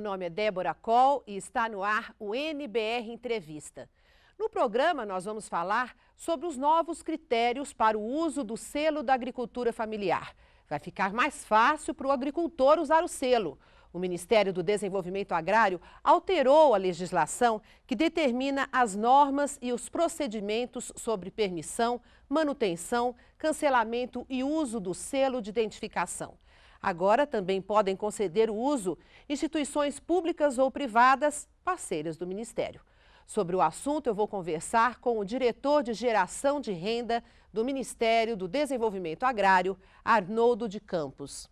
meu nome é Débora Col e está no ar o NBR Entrevista. No programa, nós vamos falar sobre os novos critérios para o uso do selo da agricultura familiar. Vai ficar mais fácil para o agricultor usar o selo. O Ministério do Desenvolvimento Agrário alterou a legislação que determina as normas e os procedimentos sobre permissão, manutenção, cancelamento e uso do selo de identificação. Agora também podem conceder o uso instituições públicas ou privadas, parceiras do Ministério. Sobre o assunto, eu vou conversar com o diretor de Geração de Renda do Ministério do Desenvolvimento Agrário, Arnoldo de Campos.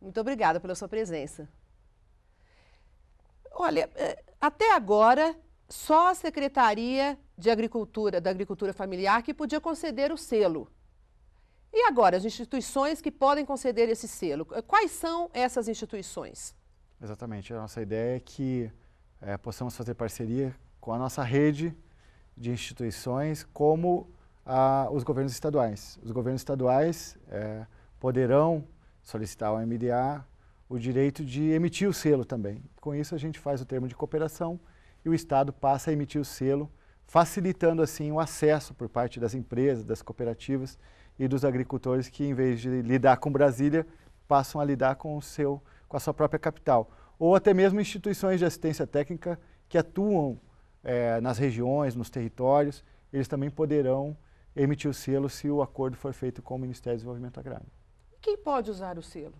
Muito obrigada pela sua presença. Olha, é, até agora, só a Secretaria de Agricultura, da Agricultura Familiar, que podia conceder o selo. E agora, as instituições que podem conceder esse selo, quais são essas instituições? Exatamente, a nossa ideia é que é, possamos fazer parceria com a nossa rede de instituições, como a, os governos estaduais. Os governos estaduais é, poderão solicitar ao MDA o direito de emitir o selo também. Com isso, a gente faz o termo de cooperação e o Estado passa a emitir o selo, facilitando assim o acesso por parte das empresas, das cooperativas e dos agricultores que, em vez de lidar com Brasília, passam a lidar com, o seu, com a sua própria capital. Ou até mesmo instituições de assistência técnica que atuam é, nas regiões, nos territórios, eles também poderão emitir o selo se o acordo for feito com o Ministério do Desenvolvimento Agrário. Quem pode usar o selo?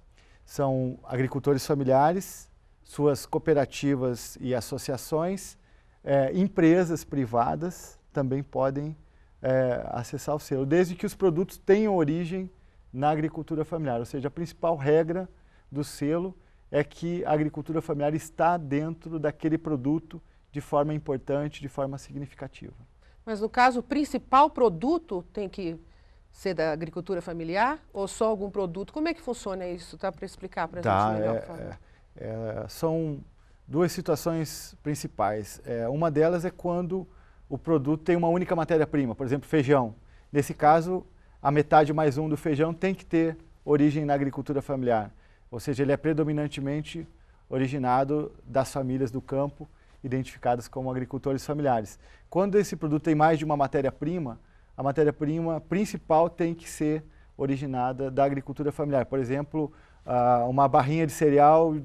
São agricultores familiares, suas cooperativas e associações, é, empresas privadas também podem é, acessar o selo, desde que os produtos tenham origem na agricultura familiar. Ou seja, a principal regra do selo é que a agricultura familiar está dentro daquele produto de forma importante, de forma significativa. Mas no caso, o principal produto tem que ser da agricultura familiar ou só algum produto? Como é que funciona isso? Tá para explicar para a tá, gente melhor. É, é, é, são duas situações principais. É, uma delas é quando o produto tem uma única matéria-prima, por exemplo, feijão. Nesse caso, a metade mais um do feijão tem que ter origem na agricultura familiar, ou seja, ele é predominantemente originado das famílias do campo, identificadas como agricultores familiares. Quando esse produto tem mais de uma matéria-prima, a matéria-prima principal tem que ser originada da agricultura familiar. Por exemplo, uma barrinha de cereal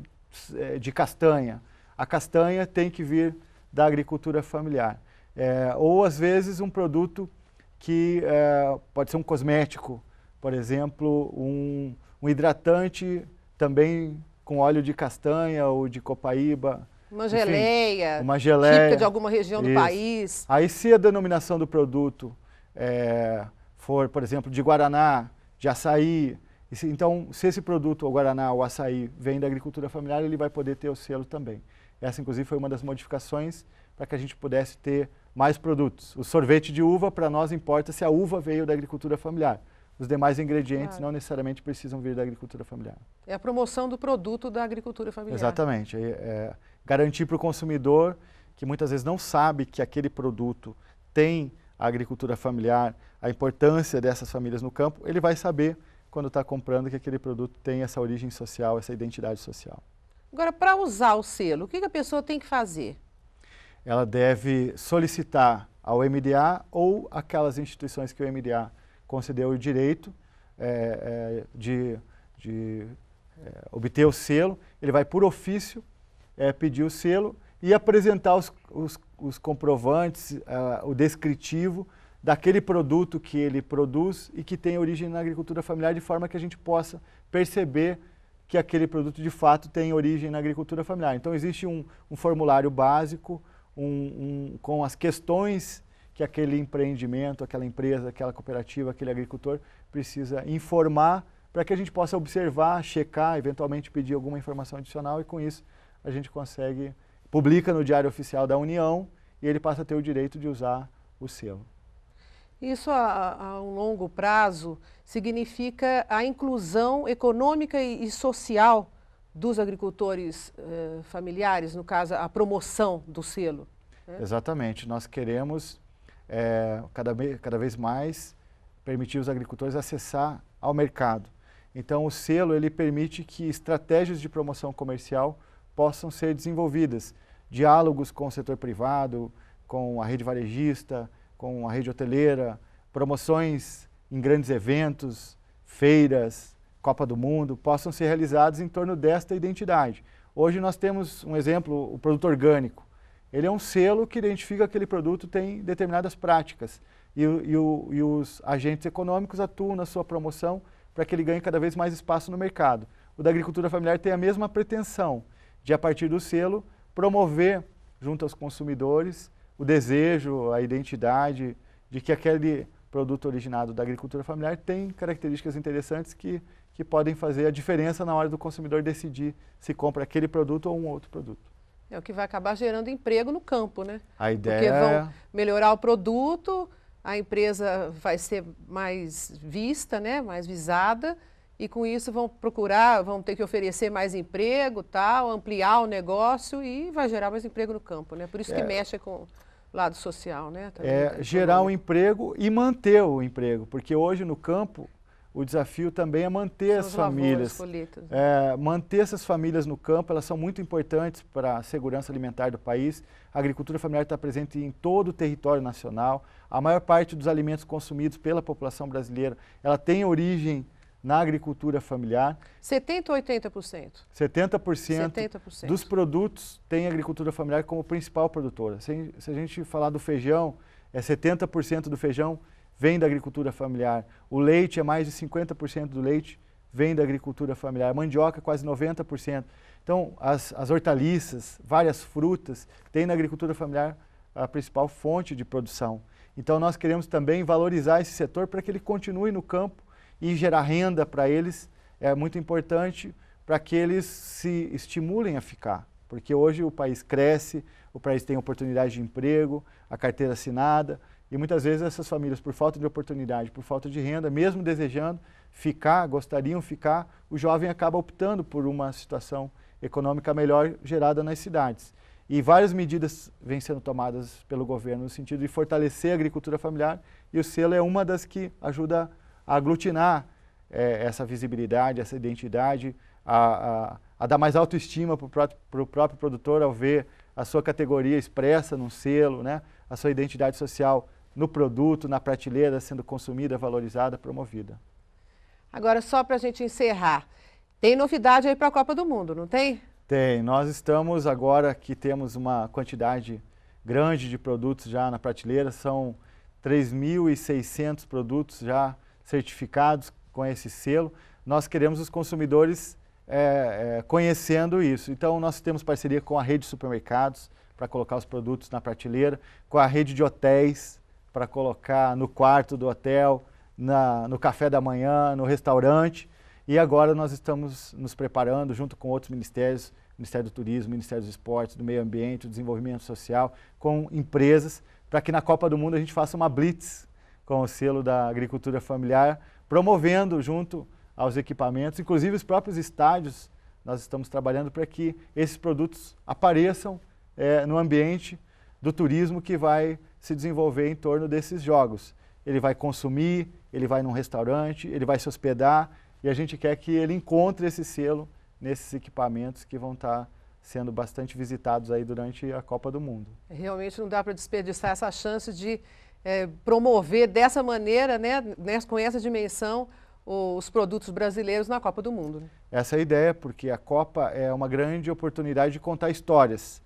é, de castanha. A castanha tem que vir da agricultura familiar. É, ou às vezes um produto que é, pode ser um cosmético, por exemplo, um, um, hidratante também com óleo de castanha ou de copaíba. Uma geleia, enfim, uma geleia típica de alguma região isso. do país. Aí se a denominação do produto é, for, por exemplo, de Guaraná, de açaí, se, então se esse produto, o Guaraná, o açaí, vem da agricultura familiar, ele vai poder ter o selo também. Essa, inclusive, foi uma das modificações para que a gente pudesse ter mais produtos. O sorvete de uva, para nós, importa se a uva veio da agricultura familiar. Os demais ingredientes claro. não necessariamente precisam vir da agricultura familiar. É a promoção do produto da agricultura familiar. Exatamente. É, é, garantir para o consumidor, que muitas vezes não sabe que aquele produto tem a agricultura familiar, a importância dessas famílias no campo, ele vai saber quando está comprando que aquele produto tem essa origem social, essa identidade social. Agora, para usar o selo, o que a pessoa tem que fazer? ela deve solicitar ao MDA ou aquelas instituições que o MDA concedeu o direito é, é, de, de é, obter o selo, ele vai por ofício é, pedir o selo e apresentar os, os, os comprovantes, é, o descritivo daquele produto que ele produz e que tem origem na agricultura familiar, de forma que a gente possa perceber que aquele produto de fato tem origem na agricultura familiar. Então existe um, um formulário básico um, um, com as questões que aquele empreendimento, aquela empresa, aquela cooperativa, aquele agricultor precisa informar para que a gente possa observar, checar, eventualmente pedir alguma informação adicional e com isso a gente consegue, publica no Diário Oficial da União e ele passa a ter o direito de usar o selo. Isso a, a um longo prazo significa a inclusão econômica e, e social dos agricultores eh, familiares, no caso, a promoção do selo. Né? Exatamente. Nós queremos, é, cada, cada vez mais, permitir os agricultores acessar ao mercado. Então, o selo ele permite que estratégias de promoção comercial possam ser desenvolvidas, diálogos com o setor privado, com a rede varejista, com a rede hoteleira, promoções em grandes eventos, feiras, Copa do Mundo, possam ser realizados em torno desta identidade. Hoje nós temos um exemplo, o produto orgânico. Ele é um selo que identifica que aquele produto tem determinadas práticas e, e, o, e os agentes econômicos atuam na sua promoção para que ele ganhe cada vez mais espaço no mercado. O da agricultura familiar tem a mesma pretensão de, a partir do selo, promover junto aos consumidores o desejo, a identidade de que aquele produto originado da agricultura familiar tem características interessantes que que podem fazer a diferença na hora do consumidor decidir se compra aquele produto ou um outro produto. É o que vai acabar gerando emprego no campo, né? A ideia Porque vão é melhorar o produto, a empresa vai ser mais vista, né? mais visada, e com isso vão procurar, vão ter que oferecer mais emprego, tal, ampliar o negócio e vai gerar mais emprego no campo, né? Por isso que é. mexe com o lado social, né? Também, é, gerar um emprego e manter o emprego, porque hoje no campo o desafio também é manter são as famílias. né? é, manter essas famílias no campo, elas são muito importantes para a segurança alimentar do país. A agricultura familiar está presente em todo o território nacional. A maior parte dos alimentos consumidos pela população brasileira, ela tem origem na agricultura familiar. 70% ou 80%? 70%, 70%. dos produtos tem agricultura familiar como principal produtora. Se, se a gente falar do feijão, é 70% do feijão vem da agricultura familiar. O leite é mais de 50% do leite vem da agricultura familiar. A mandioca quase 90%. Então, as, as hortaliças, várias frutas, tem na agricultura familiar a principal fonte de produção. Então, nós queremos também valorizar esse setor para que ele continue no campo e gerar renda para eles. É muito importante para que eles se estimulem a ficar, porque hoje o país cresce, o país tem oportunidade de emprego, a carteira assinada, e muitas vezes essas famílias, por falta de oportunidade, por falta de renda, mesmo desejando ficar, gostariam ficar, o jovem acaba optando por uma situação econômica melhor gerada nas cidades. E várias medidas vêm sendo tomadas pelo governo no sentido de fortalecer a agricultura familiar, e o selo é uma das que ajuda a aglutinar é, essa visibilidade, essa identidade, a, a, a dar mais autoestima para o próprio, próprio produtor ao ver a sua categoria expressa num selo, né? a sua identidade social no produto, na prateleira, sendo consumida, valorizada, promovida. Agora, só para a gente encerrar, tem novidade aí para a Copa do Mundo, não tem? Tem. Nós estamos agora que temos uma quantidade grande de produtos já na prateleira, são 3.600 produtos já certificados com esse selo. Nós queremos os consumidores é, é, conhecendo isso. Então, nós temos parceria com a rede de supermercados para colocar os produtos na prateleira, com a rede de hotéis para colocar no quarto do hotel, na, no café da manhã, no restaurante. E agora nós estamos nos preparando, junto com outros ministérios, Ministério do Turismo, Ministério dos Esportes, do Meio Ambiente, do Desenvolvimento Social, com empresas, para que na Copa do Mundo a gente faça uma blitz com o selo da agricultura familiar, promovendo junto aos equipamentos, inclusive os próprios estádios, nós estamos trabalhando para que esses produtos apareçam é, no ambiente do turismo que vai se desenvolver em torno desses jogos. Ele vai consumir, ele vai num restaurante, ele vai se hospedar e a gente quer que ele encontre esse selo nesses equipamentos que vão estar tá sendo bastante visitados aí durante a Copa do Mundo. Realmente não dá para desperdiçar essa chance de é, promover dessa maneira, né, né com essa dimensão, os produtos brasileiros na Copa do Mundo. Né? Essa é a ideia, porque a Copa é uma grande oportunidade de contar histórias.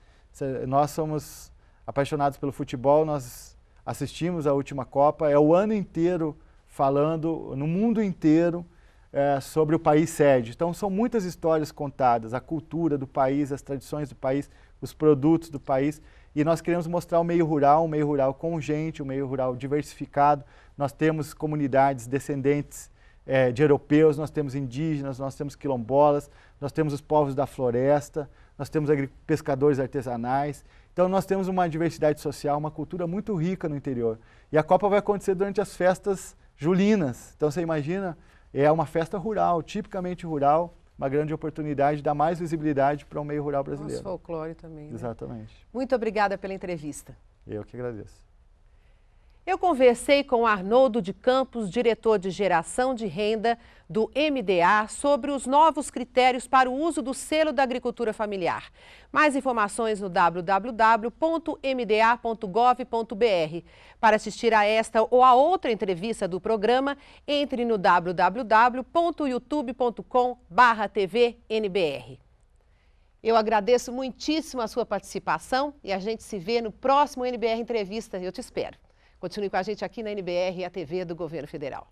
Nós somos apaixonados pelo futebol, nós assistimos a última Copa, é o ano inteiro falando, no mundo inteiro, é, sobre o país sede. Então, são muitas histórias contadas, a cultura do país, as tradições do país, os produtos do país. E nós queremos mostrar o meio rural, um meio rural com gente, um meio rural diversificado. Nós temos comunidades descendentes é, de europeus, nós temos indígenas, nós temos quilombolas, nós temos os povos da floresta, nós temos pescadores artesanais. Então nós temos uma diversidade social, uma cultura muito rica no interior. E a Copa vai acontecer durante as festas julinas. Então você imagina, é uma festa rural, tipicamente rural, uma grande oportunidade, dá mais visibilidade para o meio rural brasileiro. Nosso folclore também. Né? Exatamente. Muito obrigada pela entrevista. Eu que agradeço. Eu conversei com Arnoldo de Campos, diretor de geração de renda do MDA, sobre os novos critérios para o uso do selo da agricultura familiar. Mais informações no www.mda.gov.br. Para assistir a esta ou a outra entrevista do programa, entre no www.youtube.com/tvnbr. Eu agradeço muitíssimo a sua participação e a gente se vê no próximo NBR Entrevista. Eu te espero. Continue com a gente aqui na NBR e a TV do Governo Federal.